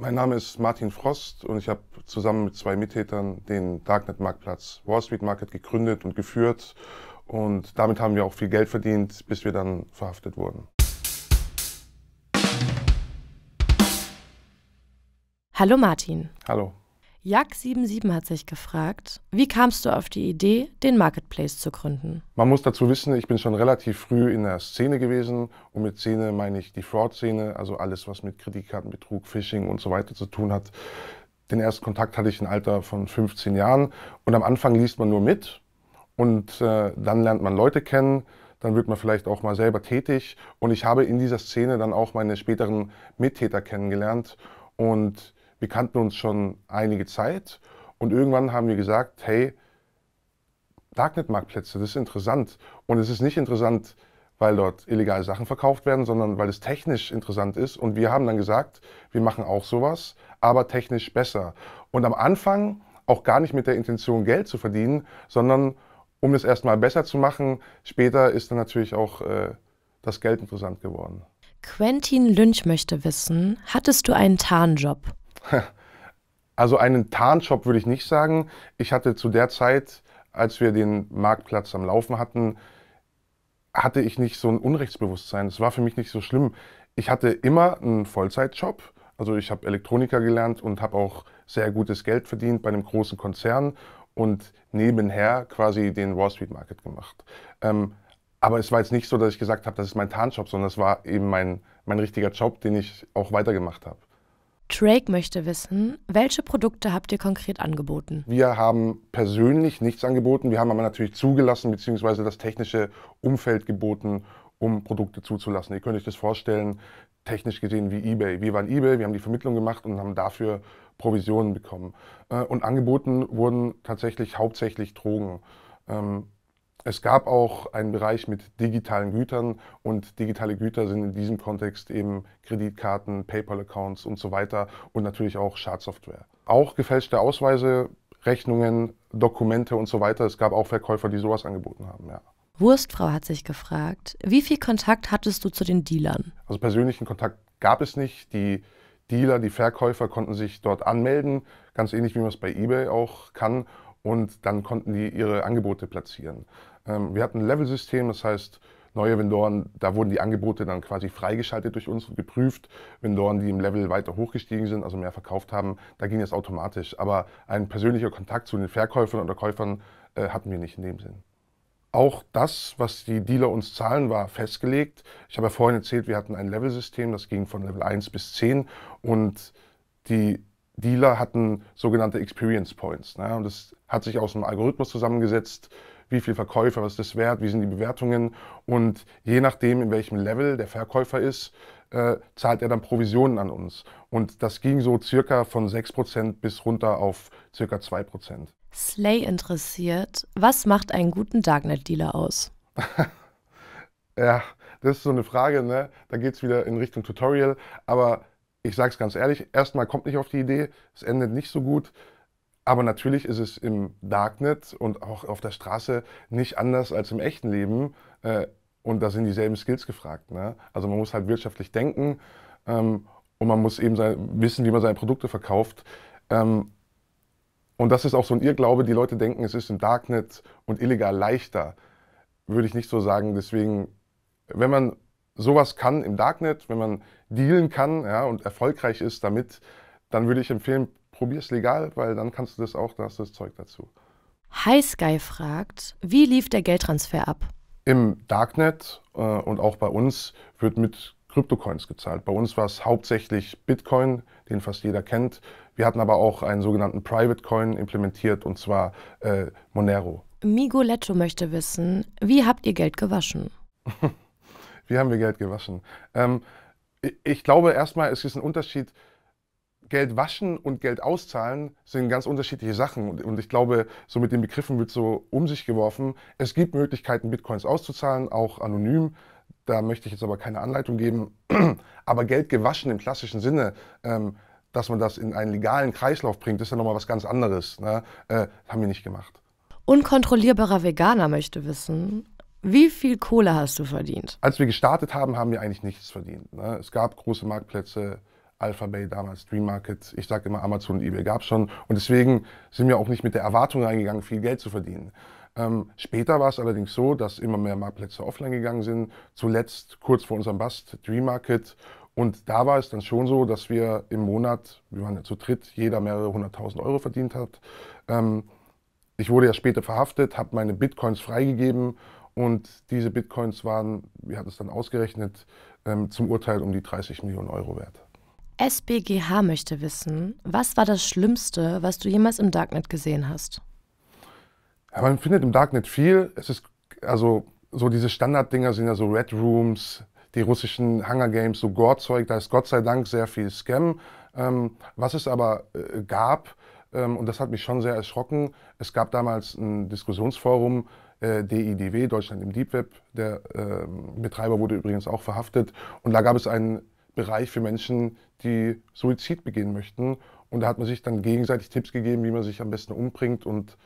Mein Name ist Martin Frost und ich habe zusammen mit zwei Mittätern den Darknet-Marktplatz Wall Street Market gegründet und geführt. Und damit haben wir auch viel Geld verdient, bis wir dann verhaftet wurden. Hallo Martin. Hallo. Jack77 hat sich gefragt, wie kamst du auf die Idee, den Marketplace zu gründen? Man muss dazu wissen, ich bin schon relativ früh in der Szene gewesen. Und mit Szene meine ich die Fraud-Szene, also alles, was mit Kreditkartenbetrug, Phishing und so weiter zu tun hat. Den ersten Kontakt hatte ich im Alter von 15 Jahren. Und am Anfang liest man nur mit. Und äh, dann lernt man Leute kennen dann wird man vielleicht auch mal selber tätig. Und ich habe in dieser Szene dann auch meine späteren Mittäter kennengelernt. Und wir kannten uns schon einige Zeit und irgendwann haben wir gesagt, hey, Darknet-Marktplätze, das ist interessant. Und es ist nicht interessant, weil dort illegale Sachen verkauft werden, sondern weil es technisch interessant ist. Und wir haben dann gesagt, wir machen auch sowas, aber technisch besser. Und am Anfang auch gar nicht mit der Intention, Geld zu verdienen, sondern um es erstmal besser zu machen. Später ist dann natürlich auch äh, das Geld interessant geworden. Quentin Lynch möchte wissen, hattest du einen Tarnjob? Also einen Tarnshop würde ich nicht sagen. Ich hatte zu der Zeit, als wir den Marktplatz am Laufen hatten, hatte ich nicht so ein Unrechtsbewusstsein. Es war für mich nicht so schlimm. Ich hatte immer einen Vollzeitjob. Also ich habe Elektroniker gelernt und habe auch sehr gutes Geld verdient bei einem großen Konzern und nebenher quasi den Wall Street Market gemacht. Ähm, aber es war jetzt nicht so, dass ich gesagt habe, das ist mein Tarnshop, sondern es war eben mein, mein richtiger Job, den ich auch weitergemacht habe. Drake möchte wissen, welche Produkte habt ihr konkret angeboten? Wir haben persönlich nichts angeboten. Wir haben aber natürlich zugelassen bzw. das technische Umfeld geboten, um Produkte zuzulassen. Ihr könnt euch das vorstellen, technisch gesehen wie eBay. Wir waren eBay, wir haben die Vermittlung gemacht und haben dafür Provisionen bekommen. Äh, und angeboten wurden tatsächlich hauptsächlich Drogen. Ähm, es gab auch einen Bereich mit digitalen Gütern und digitale Güter sind in diesem Kontext eben Kreditkarten, PayPal-Accounts und so weiter und natürlich auch Schadsoftware. Auch gefälschte Ausweise, Rechnungen, Dokumente und so weiter. Es gab auch Verkäufer, die sowas angeboten haben, ja. Wurstfrau hat sich gefragt, wie viel Kontakt hattest du zu den Dealern? Also persönlichen Kontakt gab es nicht. Die Dealer, die Verkäufer konnten sich dort anmelden, ganz ähnlich wie man es bei eBay auch kann. Und dann konnten die ihre Angebote platzieren. Ähm, wir hatten ein Level-System, das heißt, neue Vendoren, da wurden die Angebote dann quasi freigeschaltet durch uns, und geprüft. Vendoren, die im Level weiter hochgestiegen sind, also mehr verkauft haben, da ging es automatisch. Aber ein persönlicher Kontakt zu den Verkäufern oder Käufern äh, hatten wir nicht in dem Sinn. Auch das, was die Dealer uns zahlen, war festgelegt. Ich habe ja vorhin erzählt, wir hatten ein Level-System, das ging von Level 1 bis 10 und die Dealer hatten sogenannte Experience Points. Ne? Und das hat sich aus einem Algorithmus zusammengesetzt, wie viel Verkäufer, was ist das wert, wie sind die Bewertungen und je nachdem, in welchem Level der Verkäufer ist, äh, zahlt er dann Provisionen an uns. Und das ging so circa von 6% bis runter auf circa 2%. Slay interessiert, was macht einen guten Darknet-Dealer aus? ja, das ist so eine Frage, ne? Da geht es wieder in Richtung Tutorial. Aber ich sage es ganz ehrlich, erstmal kommt nicht auf die Idee, es endet nicht so gut. Aber natürlich ist es im Darknet und auch auf der Straße nicht anders als im echten Leben. Äh, und da sind dieselben Skills gefragt. Ne? Also man muss halt wirtschaftlich denken ähm, und man muss eben sein, wissen, wie man seine Produkte verkauft. Ähm, und das ist auch so ein Irrglaube, die Leute denken, es ist im Darknet und illegal leichter. Würde ich nicht so sagen. Deswegen, wenn man sowas kann im Darknet, wenn man dealen kann ja, und erfolgreich ist damit, dann würde ich empfehlen, probier es legal, weil dann kannst du das auch, dann hast du das Zeug dazu. Highsky fragt, wie lief der Geldtransfer ab? Im Darknet äh, und auch bei uns wird mit Kryptocoins gezahlt. Bei uns war es hauptsächlich Bitcoin, den fast jeder kennt. Wir hatten aber auch einen sogenannten Private Coin implementiert und zwar äh, Monero. Migoletto möchte wissen, wie habt ihr Geld gewaschen? wie haben wir Geld gewaschen? Ähm, ich, ich glaube erstmal, es ist ein Unterschied Geld waschen und Geld auszahlen sind ganz unterschiedliche Sachen. Und, und ich glaube, so mit den Begriffen wird so um sich geworfen. Es gibt Möglichkeiten, Bitcoins auszuzahlen, auch anonym. Da möchte ich jetzt aber keine Anleitung geben. aber Geld gewaschen im klassischen Sinne, ähm, dass man das in einen legalen Kreislauf bringt, ist ja nochmal was ganz anderes. Ne? Äh, haben wir nicht gemacht. Unkontrollierbarer Veganer möchte wissen, wie viel Kohle hast du verdient? Als wir gestartet haben, haben wir eigentlich nichts verdient. Ne? Es gab große Marktplätze, Alphabay damals, Dream Market, ich sage immer Amazon und eBay gab es schon. Und deswegen sind wir auch nicht mit der Erwartung reingegangen, viel Geld zu verdienen. Ähm, später war es allerdings so, dass immer mehr Marktplätze offline gegangen sind. Zuletzt kurz vor unserem Bast, Dream Market. Und da war es dann schon so, dass wir im Monat, wir waren ja zu dritt, jeder mehrere hunderttausend Euro verdient hat. Ähm, ich wurde ja später verhaftet, habe meine Bitcoins freigegeben und diese Bitcoins waren, wir hatten es dann ausgerechnet, ähm, zum Urteil um die 30 Millionen Euro wert. SBGH möchte wissen, was war das Schlimmste, was du jemals im Darknet gesehen hast? Ja, man findet im Darknet viel. Es ist also so diese Standarddinger sind ja so Red Rooms, die russischen Hunger Games, so Gore-Zeug. Da ist Gott sei Dank sehr viel Scam. Ähm, was es aber äh, gab, ähm, und das hat mich schon sehr erschrocken, es gab damals ein Diskussionsforum, äh, DIDW, Deutschland im Deep Web. Der äh, Betreiber wurde übrigens auch verhaftet. Und da gab es einen Bereich für Menschen, die Suizid begehen möchten. Und da hat man sich dann gegenseitig Tipps gegeben, wie man sich am besten umbringt. Und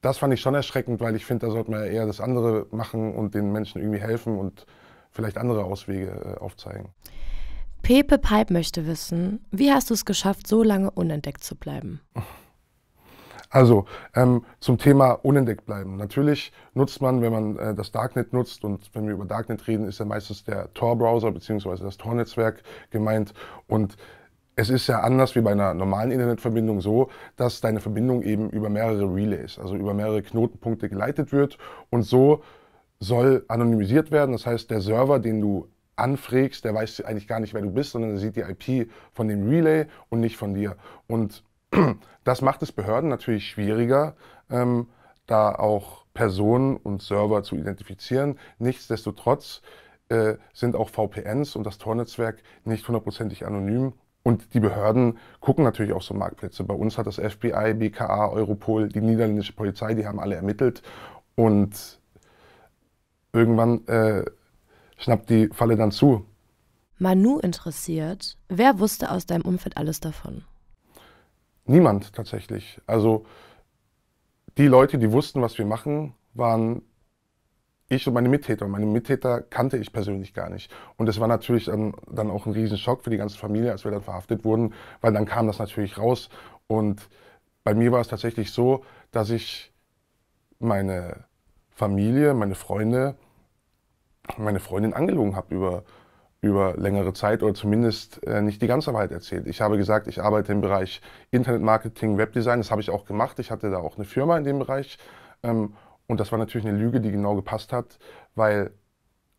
das fand ich schon erschreckend, weil ich finde, da sollte man eher das andere machen und den Menschen irgendwie helfen und vielleicht andere Auswege äh, aufzeigen. Pepe Pipe möchte wissen, wie hast du es geschafft, so lange unentdeckt zu bleiben? Also ähm, zum Thema unentdeckt bleiben. Natürlich nutzt man, wenn man äh, das Darknet nutzt und wenn wir über Darknet reden, ist ja meistens der Tor-Browser bzw. das Tor-Netzwerk gemeint und es ist ja anders wie bei einer normalen Internetverbindung so, dass deine Verbindung eben über mehrere Relays, also über mehrere Knotenpunkte geleitet wird und so soll anonymisiert werden. Das heißt, der Server, den du anfragst, der weiß eigentlich gar nicht, wer du bist, sondern er sieht die IP von dem Relay und nicht von dir. Und das macht es Behörden natürlich schwieriger, ähm, da auch Personen und Server zu identifizieren. Nichtsdestotrotz äh, sind auch VPNs und das Tornetzwerk nicht hundertprozentig anonym. Und die Behörden gucken natürlich auch so Marktplätze. Bei uns hat das FBI, BKA, Europol, die niederländische Polizei, die haben alle ermittelt. Und irgendwann äh, schnappt die Falle dann zu. Manu interessiert, wer wusste aus deinem Umfeld alles davon? Niemand tatsächlich. Also die Leute, die wussten, was wir machen, waren ich und meine Mittäter. Und Meine Mittäter kannte ich persönlich gar nicht. Und es war natürlich dann, dann auch ein Riesenschock für die ganze Familie, als wir dann verhaftet wurden, weil dann kam das natürlich raus. Und bei mir war es tatsächlich so, dass ich meine Familie, meine Freunde, meine Freundin angelogen habe über über längere Zeit oder zumindest äh, nicht die ganze Wahrheit erzählt. Ich habe gesagt, ich arbeite im Bereich Internetmarketing, Webdesign. Das habe ich auch gemacht. Ich hatte da auch eine Firma in dem Bereich. Ähm, und das war natürlich eine Lüge, die genau gepasst hat, weil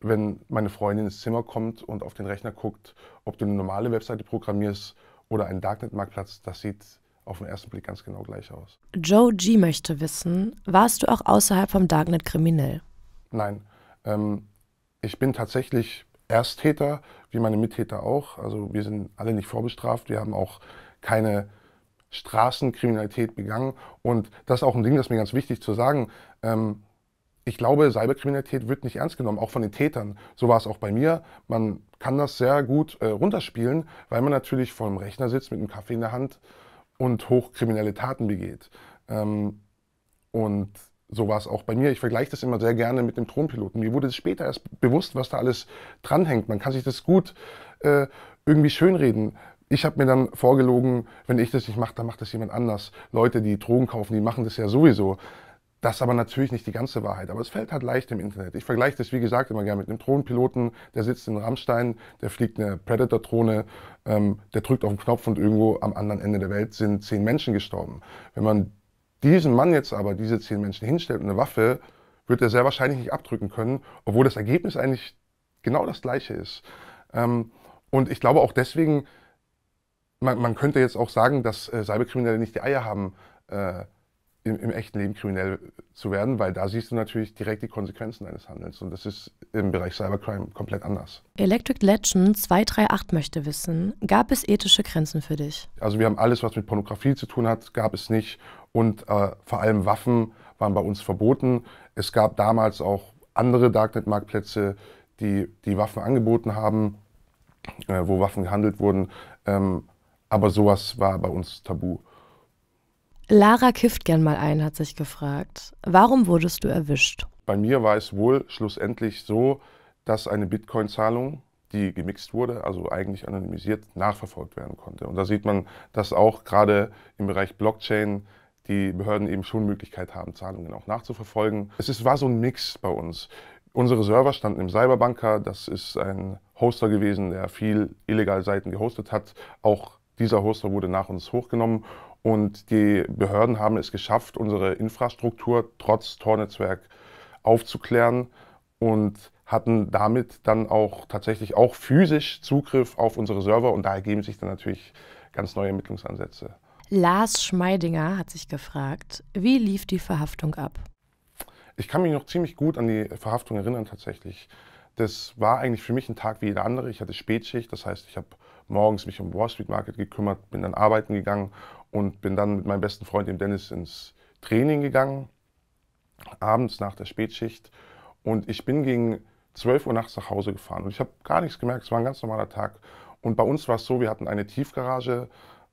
wenn meine Freundin ins Zimmer kommt und auf den Rechner guckt, ob du eine normale Webseite programmierst oder einen Darknet-Marktplatz, das sieht auf den ersten Blick ganz genau gleich aus. Joe G. möchte wissen, warst du auch außerhalb vom Darknet kriminell? Nein. Ähm, ich bin tatsächlich Ersttäter, wie meine Mittäter auch. Also wir sind alle nicht vorbestraft, wir haben auch keine Straßenkriminalität begangen. Und das ist auch ein Ding, das mir ganz wichtig zu sagen. Ähm, ich glaube, Cyberkriminalität wird nicht ernst genommen, auch von den Tätern. So war es auch bei mir. Man kann das sehr gut äh, runterspielen, weil man natürlich vor dem Rechner sitzt mit einem Kaffee in der Hand und hochkriminelle Taten begeht. Ähm, und so war es auch bei mir. Ich vergleiche das immer sehr gerne mit dem Thronpiloten. Mir wurde es später erst bewusst, was da alles dranhängt. Man kann sich das gut äh, irgendwie schönreden. Ich habe mir dann vorgelogen, wenn ich das nicht mache, dann macht das jemand anders. Leute, die Drogen kaufen, die machen das ja sowieso. Das ist aber natürlich nicht die ganze Wahrheit. Aber es fällt halt leicht im Internet. Ich vergleiche das, wie gesagt, immer gerne mit einem Drohnenpiloten. Der sitzt in Rammstein, der fliegt eine Predator-Drohne, ähm, der drückt auf den Knopf und irgendwo am anderen Ende der Welt sind zehn Menschen gestorben. Wenn man diesen Mann jetzt aber, diese zehn Menschen hinstellt und eine Waffe, wird er sehr wahrscheinlich nicht abdrücken können, obwohl das Ergebnis eigentlich genau das gleiche ist. Ähm, und ich glaube auch deswegen, man, man könnte jetzt auch sagen, dass äh, Cyberkriminelle nicht die Eier haben, äh, im, im, echten Leben kriminell zu werden, weil da siehst du natürlich direkt die Konsequenzen deines Handelns. Und das ist im Bereich Cybercrime komplett anders. Electric Legend 238 möchte wissen, gab es ethische Grenzen für dich? Also wir haben alles, was mit Pornografie zu tun hat, gab es nicht. Und äh, vor allem Waffen waren bei uns verboten. Es gab damals auch andere Darknet-Marktplätze, die die Waffen angeboten haben, äh, wo Waffen gehandelt wurden. Ähm, aber sowas war bei uns tabu. Lara kifft gern mal ein, hat sich gefragt. Warum wurdest du erwischt? Bei mir war es wohl schlussendlich so, dass eine Bitcoin-Zahlung, die gemixt wurde, also eigentlich anonymisiert, nachverfolgt werden konnte. Und da sieht man, dass auch gerade im Bereich Blockchain die Behörden eben schon Möglichkeit haben, Zahlungen auch nachzuverfolgen. Es ist, war so ein Mix bei uns. Unsere Server standen im Cyberbanker, das ist ein Hoster gewesen, der viel illegal Seiten gehostet hat. Auch dieser Hoster wurde nach uns hochgenommen und die Behörden haben es geschafft, unsere Infrastruktur trotz Tor-Netzwerk aufzuklären und hatten damit dann auch tatsächlich auch physisch Zugriff auf unsere Server und da ergeben sich dann natürlich ganz neue Ermittlungsansätze. Lars Schmeidinger hat sich gefragt, wie lief die Verhaftung ab? Ich kann mich noch ziemlich gut an die Verhaftung erinnern tatsächlich. Das war eigentlich für mich ein Tag wie jeder andere. Ich hatte Spätschicht, das heißt, ich habe morgens mich um Wall Street Market gekümmert, bin dann arbeiten gegangen und bin dann mit meinem besten Freund, dem Dennis, ins Training gegangen, abends nach der Spätschicht. Und ich bin gegen 12 Uhr nachts nach Hause gefahren und ich habe gar nichts gemerkt, es war ein ganz normaler Tag. Und bei uns war es so, wir hatten eine Tiefgarage,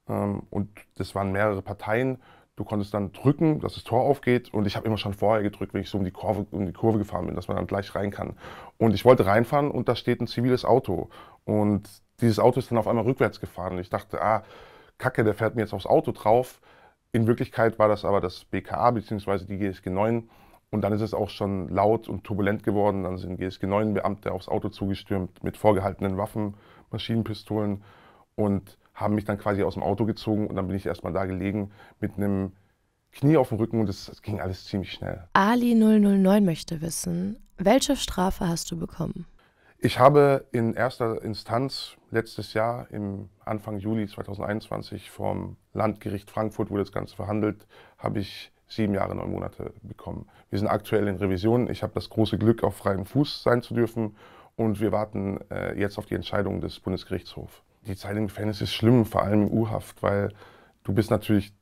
ähm, und das waren mehrere Parteien. Du konntest dann drücken, dass das Tor aufgeht. Und ich habe immer schon vorher gedrückt, wenn ich so um die, Kurve, um die Kurve gefahren bin, dass man dann gleich rein kann. Und ich wollte reinfahren und da steht ein ziviles Auto. Und dieses Auto ist dann auf einmal rückwärts gefahren. Und ich dachte, ah, Kacke, der fährt mir jetzt aufs Auto drauf. In Wirklichkeit war das aber das BKA bzw. die GSG 9. Und dann ist es auch schon laut und turbulent geworden. Dann sind GSG 9 Beamte aufs Auto zugestürmt mit vorgehaltenen Waffen, Maschinenpistolen. Und haben mich dann quasi aus dem Auto gezogen und dann bin ich erstmal da gelegen mit einem Knie auf dem Rücken und es ging alles ziemlich schnell. Ali 009 möchte wissen, welche Strafe hast du bekommen? Ich habe in erster Instanz letztes Jahr im Anfang Juli 2021 vom Landgericht Frankfurt wurde das Ganze verhandelt, habe ich sieben Jahre, neun Monate bekommen. Wir sind aktuell in Revision. Ich habe das große Glück, auf freiem Fuß sein zu dürfen und wir warten äh, jetzt auf die Entscheidung des Bundesgerichtshofs die Zeit im Gefängnis ist schlimm, vor allem in U-Haft, weil du bist natürlich,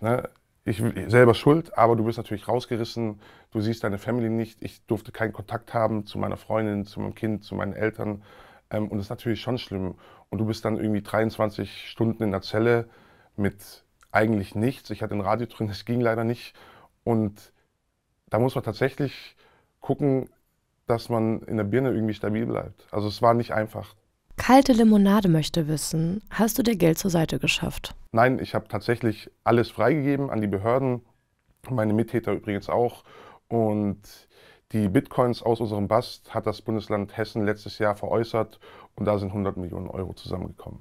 ne, ich selber schuld, aber du bist natürlich rausgerissen, du siehst deine Family nicht, ich durfte keinen Kontakt haben zu meiner Freundin, zu meinem Kind, zu meinen Eltern ähm, und das ist natürlich schon schlimm. Und du bist dann irgendwie 23 Stunden in der Zelle mit eigentlich nichts. Ich hatte ein Radio drin, das ging leider nicht und da muss man tatsächlich gucken, dass man in der Birne irgendwie stabil bleibt. Also es war nicht einfach kalte Limonade möchte wissen, hast du dir Geld zur Seite geschafft? Nein, ich habe tatsächlich alles freigegeben an die Behörden, meine Mittäter übrigens auch. Und die Bitcoins aus unserem Bast hat das Bundesland Hessen letztes Jahr veräußert und da sind 100 Millionen Euro zusammengekommen.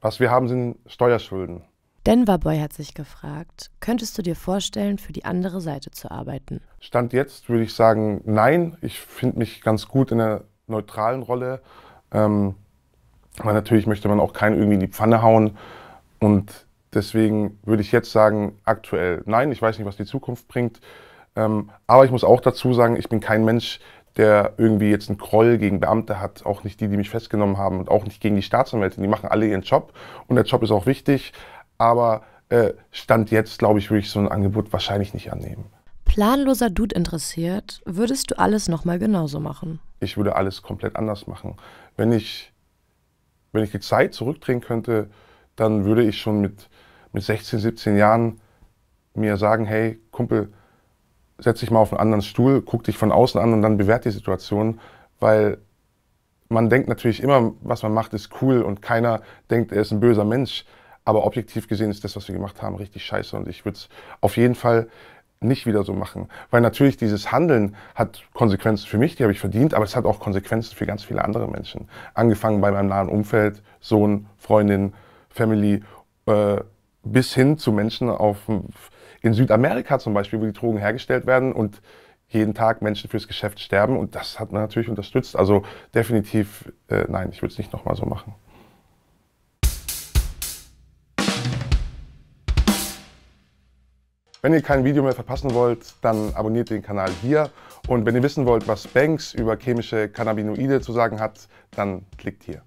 Was wir haben, sind Steuerschulden. Denver Boy hat sich gefragt, könntest du dir vorstellen, für die andere Seite zu arbeiten? Stand jetzt würde ich sagen, nein. Ich finde mich ganz gut in der neutralen Rolle. Ähm, aber natürlich möchte man auch keinen irgendwie in die Pfanne hauen. Und deswegen würde ich jetzt sagen, aktuell nein, ich weiß nicht, was die Zukunft bringt. Ähm, aber ich muss auch dazu sagen, ich bin kein Mensch, der irgendwie jetzt einen Kroll gegen Beamte hat, auch nicht die, die mich festgenommen haben und auch nicht gegen die Staatsanwälte. Die machen alle ihren Job und der Job ist auch wichtig. Aber äh, Stand jetzt, glaube ich, würde ich so ein Angebot wahrscheinlich nicht annehmen planloser Dude interessiert, würdest du alles nochmal genauso machen? Ich würde alles komplett anders machen. Wenn ich, wenn ich die Zeit zurückdrehen könnte, dann würde ich schon mit, mit 16, 17 Jahren mir sagen, hey Kumpel, setz dich mal auf einen anderen Stuhl, guck dich von außen an und dann bewert die Situation, weil man denkt natürlich immer, was man macht, ist cool und keiner denkt, er ist ein böser Mensch. Aber objektiv gesehen ist das, was wir gemacht haben, richtig scheiße. Und ich würde es auf jeden Fall nicht wieder so machen. Weil natürlich dieses Handeln hat Konsequenzen für mich, die habe ich verdient, aber es hat auch Konsequenzen für ganz viele andere Menschen. Angefangen bei meinem nahen Umfeld, Sohn, Freundin, Family, äh, bis hin zu Menschen auf, in Südamerika zum Beispiel, wo die Drogen hergestellt werden und jeden Tag Menschen fürs Geschäft sterben. Und das hat man natürlich unterstützt. Also definitiv, äh, nein, ich würde es nicht nochmal so machen. Wenn ihr kein Video mehr verpassen wollt, dann abonniert den Kanal hier. Und wenn ihr wissen wollt, was Banks über chemische Cannabinoide zu sagen hat, dann klickt hier.